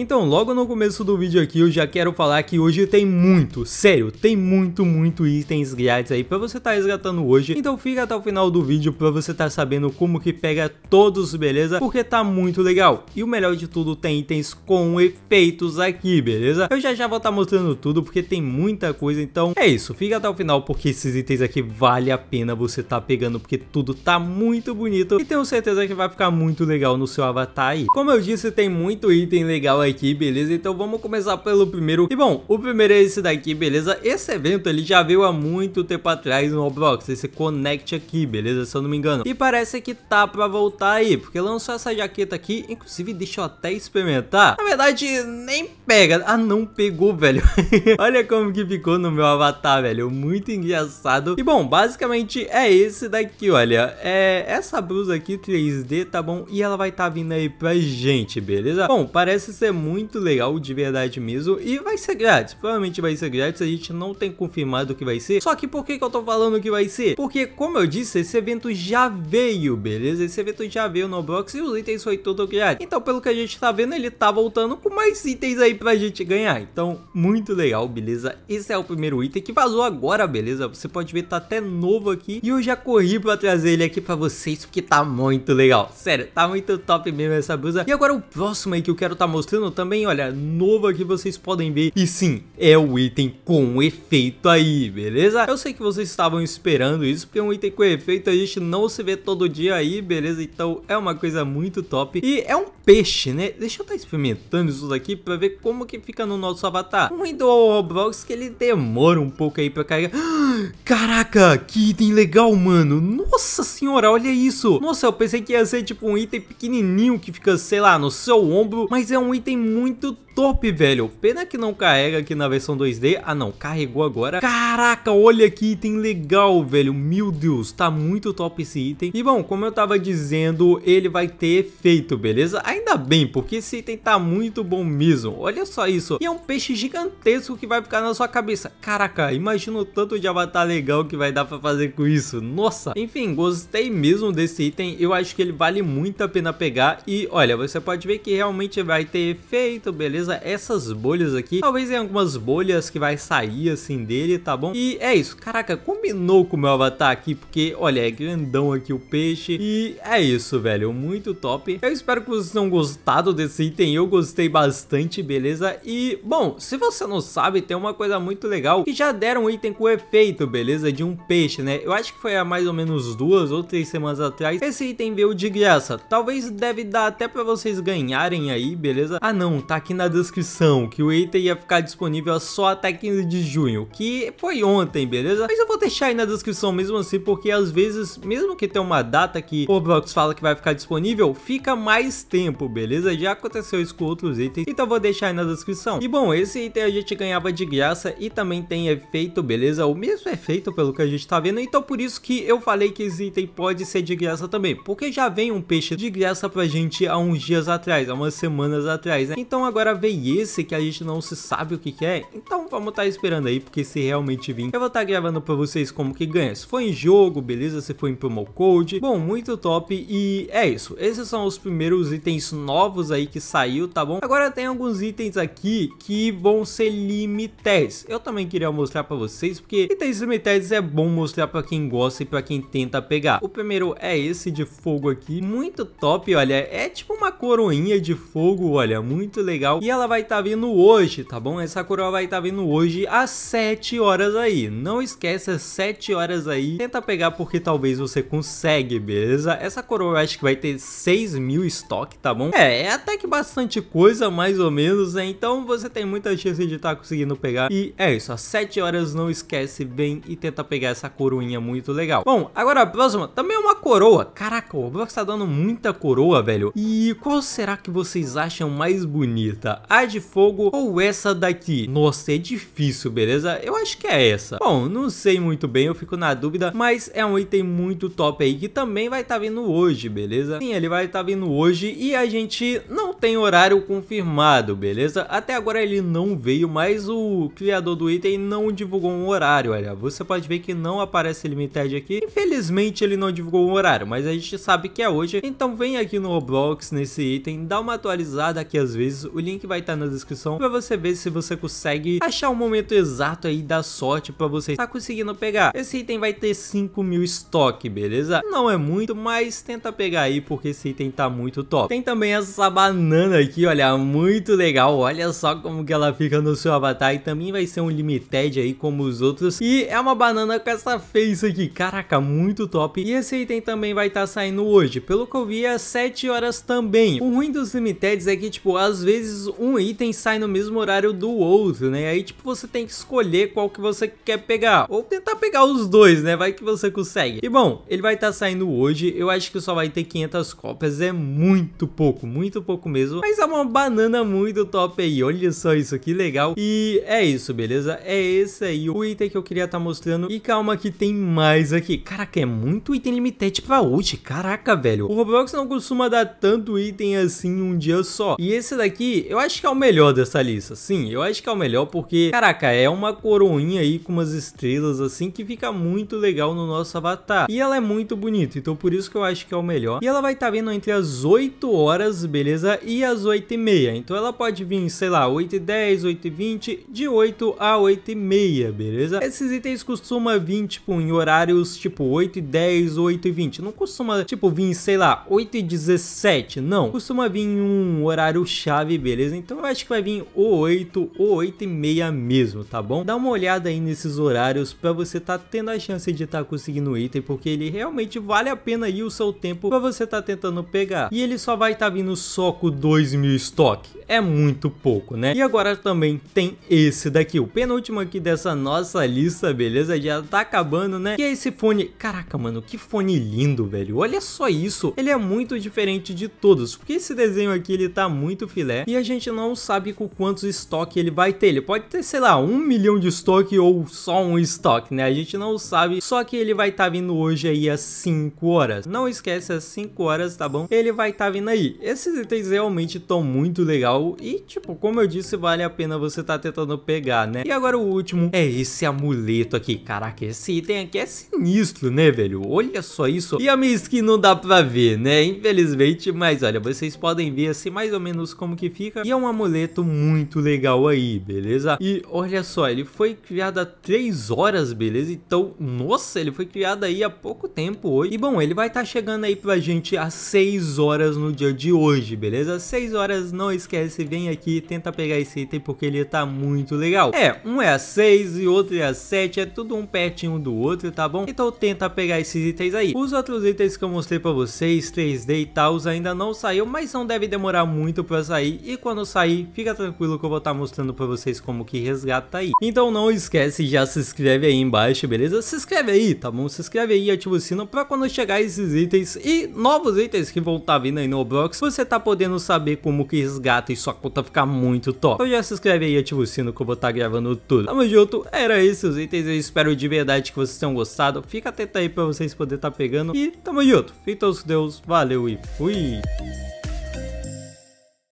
Então, logo no começo do vídeo aqui, eu já quero falar que hoje tem muito, sério, tem muito, muito itens grátis aí pra você tá resgatando hoje. Então fica até o final do vídeo pra você tá sabendo como que pega todos, beleza? Porque tá muito legal. E o melhor de tudo, tem itens com efeitos aqui, beleza? Eu já já vou tá mostrando tudo porque tem muita coisa, então é isso. Fica até o final porque esses itens aqui vale a pena você tá pegando porque tudo tá muito bonito. E tenho certeza que vai ficar muito legal no seu avatar aí. Como eu disse, tem muito item legal aí aqui, beleza? Então vamos começar pelo primeiro. E bom, o primeiro é esse daqui, beleza? Esse evento ele já veio há muito tempo atrás no Roblox, esse Connect aqui, beleza? Se eu não me engano. E parece que tá pra voltar aí, porque lançou essa jaqueta aqui, inclusive deixa eu até experimentar. Na verdade, nem pega. Ah, não pegou, velho. Olha como que ficou no meu avatar, velho. Muito engraçado. E bom, basicamente é esse daqui, olha. É essa blusa aqui 3D, tá bom? E ela vai estar tá vindo aí pra gente, beleza? Bom, parece ser muito legal, de verdade mesmo. E vai ser grátis, provavelmente vai ser grátis, a gente não tem confirmado que vai ser. Só que por que, que eu tô falando que vai ser? Porque, como eu disse, esse evento já veio, beleza? Esse evento já veio no box e os itens foi tudo grátis. Então, pelo que a gente tá vendo, ele tá voltando com mais itens aí pra gente ganhar. Então, muito legal, beleza? Esse é o primeiro item que vazou agora, beleza? Você pode ver, tá até novo aqui. E eu já corri pra trazer ele aqui pra vocês, porque tá muito legal. Sério, tá muito top mesmo essa blusa. E agora o próximo aí que eu quero tá mostrando também, olha, nova que vocês podem ver. E sim, é o item com efeito aí, beleza? Eu sei que vocês estavam esperando isso, porque é um item com efeito a gente não se vê todo dia aí, beleza? Então é uma coisa muito top. E é um peixe, né? Deixa eu estar tá experimentando isso daqui pra ver como que fica no nosso avatar. Um item Roblox que ele demora um pouco aí pra carregar. Caraca, que item legal, mano. Nossa senhora, olha isso. Nossa, eu pensei que ia ser tipo um item pequenininho que fica, sei lá, no seu ombro, mas é um item tem muito top, velho. Pena que não carrega aqui na versão 2D. Ah, não. Carregou agora. Caraca, olha que item legal, velho. Meu Deus, tá muito top esse item. E bom, como eu tava dizendo, ele vai ter efeito, beleza? Ainda bem, porque esse item tá muito bom mesmo. Olha só isso. E é um peixe gigantesco que vai ficar na sua cabeça. Caraca, imagina o tanto de avatar legal que vai dar pra fazer com isso. Nossa. Enfim, gostei mesmo desse item. Eu acho que ele vale muito a pena pegar. E olha, você pode ver que realmente vai ter efeito, beleza? beleza? Essas bolhas aqui, talvez em algumas bolhas que vai sair assim dele, tá bom? E é isso, caraca, combinou com o meu avatar aqui, porque olha, é grandão aqui o peixe e é isso, velho, muito top. Eu espero que vocês tenham gostado desse item, eu gostei bastante, beleza? E, bom, se você não sabe, tem uma coisa muito legal, que já deram um item com efeito, beleza? De um peixe, né? Eu acho que foi há mais ou menos duas ou três semanas atrás, esse item veio de graça. Talvez deve dar até pra vocês ganharem aí, beleza? Ah não, tá aqui na descrição que o item ia ficar disponível só até 15 de junho, que foi ontem, beleza? Mas eu vou deixar aí na descrição mesmo assim, porque às vezes, mesmo que tenha uma data que o Roblox fala que vai ficar disponível, fica mais tempo, beleza? Já aconteceu isso com outros itens, então vou deixar aí na descrição. E bom, esse item a gente ganhava de graça e também tem efeito, beleza? O mesmo efeito pelo que a gente tá vendo, então por isso que eu falei que esse item pode ser de graça também, porque já vem um peixe de graça pra gente há uns dias atrás, há umas semanas atrás, né? Então agora veio esse que a gente não se sabe o que, que é, então vamos estar tá esperando aí, porque se realmente vir, eu vou estar tá gravando pra vocês como que ganha. Se foi em jogo, beleza? Se foi em promo code. Bom, muito top e é isso. Esses são os primeiros itens novos aí que saiu, tá bom? Agora tem alguns itens aqui que vão ser limites. Eu também queria mostrar pra vocês, porque itens limites é bom mostrar pra quem gosta e pra quem tenta pegar. O primeiro é esse de fogo aqui, muito top, olha. É tipo uma coroinha de fogo, olha, muito legal. E ela vai estar tá vindo hoje, tá bom? Essa coroa vai estar tá vindo hoje às 7 horas aí. Não esqueça, 7 horas aí. Tenta pegar porque talvez você consegue, beleza? Essa coroa eu acho que vai ter 6 mil estoque, tá bom? É, é até que bastante coisa, mais ou menos, né? Então você tem muita chance de estar tá conseguindo pegar. E é isso, às 7 horas não esquece, vem e tenta pegar essa coroinha muito legal. Bom, agora a próxima também é uma coroa. Caraca, o Roblox tá dando muita coroa, velho. E qual será que vocês acham mais bonita? A de fogo ou essa daqui? Nossa, é difícil, beleza? Eu acho que é essa. Bom, não sei muito bem, eu fico na dúvida, mas é um item muito top aí que também vai estar tá vindo hoje, beleza? Sim, ele vai estar tá vindo hoje e a gente não tem horário confirmado, beleza? Até agora ele não veio, mas o criador do item não divulgou um horário, olha. Você pode ver que não aparece Limited aqui. Infelizmente ele não divulgou um horário, mas a gente sabe que é hoje. Então vem aqui no Roblox, nesse item, dá uma atualizada aqui às vezes o link vai estar tá na descrição para você ver se você consegue achar o momento exato aí da sorte para você estar tá conseguindo pegar. Esse item vai ter 5 mil estoque, beleza? Não é muito, mas tenta pegar aí porque esse item tá muito top. Tem também essa banana aqui, olha, muito legal. Olha só como que ela fica no seu avatar e também vai ser um limited aí como os outros. E é uma banana com essa face aqui, caraca, muito top. E esse item também vai estar tá saindo hoje, pelo que eu vi às é 7 horas também. O ruim dos limiteds é que, tipo, às vezes um item sai no mesmo horário do outro, né? Aí, tipo, você tem que escolher qual que você quer pegar. Ou tentar pegar os dois, né? Vai que você consegue. E, bom, ele vai estar tá saindo hoje. Eu acho que só vai ter 500 cópias. É muito pouco, muito pouco mesmo. Mas é uma banana muito top aí. Olha só isso, que legal. E é isso, beleza? É esse aí o item que eu queria estar tá mostrando. E calma que tem mais aqui. Caraca, é muito item limited pra hoje. Caraca, velho. O Roblox não costuma dar tanto item assim um dia só. E esse daqui, eu acho acho que é o melhor dessa lista. Sim, eu acho que é o melhor porque, caraca, é uma coroinha aí com umas estrelas assim que fica muito legal no nosso avatar. E ela é muito bonita, então por isso que eu acho que é o melhor. E ela vai estar tá vindo entre as 8 horas, beleza? E as 8 e meia. Então ela pode vir, sei lá, 8 e 10, 8 e 20, de 8 a 8 e meia, beleza? Esses itens costumam vir, tipo, em horários, tipo, 8 e 10, 8 e 20. Não costuma, tipo, vir, sei lá, 8 e 17, não. Costuma vir em um horário chave, beleza? então eu acho que vai vir o 8 ou 8 e meia mesmo, tá bom? Dá uma olhada aí nesses horários para você tá tendo a chance de estar tá conseguindo o item, porque ele realmente vale a pena aí o seu tempo para você tá tentando pegar. E ele só vai tá vindo só com 2 mil estoque, é muito pouco, né? E agora também tem esse daqui, o penúltimo aqui dessa nossa lista, beleza? Já tá acabando, né? E é esse fone, caraca, mano, que fone lindo, velho, olha só isso, ele é muito diferente de todos, porque esse desenho aqui ele tá muito filé e a gente gente não sabe com quantos estoque ele vai ter. Ele pode ter, sei lá, um milhão de estoque ou só um estoque, né? A gente não sabe. Só que ele vai estar tá vindo hoje aí às 5 horas. Não esquece, às 5 horas, tá bom? Ele vai estar tá vindo aí. Esses itens realmente estão muito legal e, tipo, como eu disse, vale a pena você tá tentando pegar, né? E agora o último é esse amuleto aqui. Caraca, esse item aqui é sinistro, né, velho? Olha só isso. E a minha skin não dá pra ver, né? Infelizmente, mas olha, vocês podem ver assim mais ou menos como que fica. E é um amuleto muito legal aí, beleza? E olha só, ele foi criado há 3 horas, beleza? Então, nossa, ele foi criado aí há pouco tempo hoje. E bom, ele vai estar tá chegando aí pra gente às 6 horas no dia de hoje, beleza? 6 horas, não esquece, vem aqui, tenta pegar esse item porque ele tá muito legal. É, um é a 6 e outro é a 7, é tudo um pertinho do outro, tá bom? Então tenta pegar esses itens aí. Os outros itens que eu mostrei pra vocês, 3D e tal, ainda não saiu, mas não deve demorar muito pra sair. E quando quando sair, fica tranquilo que eu vou estar tá mostrando pra vocês como que resgata aí. Então não esquece, já se inscreve aí embaixo, beleza? Se inscreve aí, tá bom? Se inscreve aí e ativa o sino pra quando chegar esses itens e novos itens que vão estar tá vindo aí no Obrox, você tá podendo saber como que resgata e sua conta ficar muito top. Então já se inscreve aí e ativa o sino que eu vou estar tá gravando tudo. Tamo junto, era isso os itens, eu espero de verdade que vocês tenham gostado. Fica atento aí pra vocês poderem estar tá pegando. E tamo junto, Feito os Deus, valeu e fui!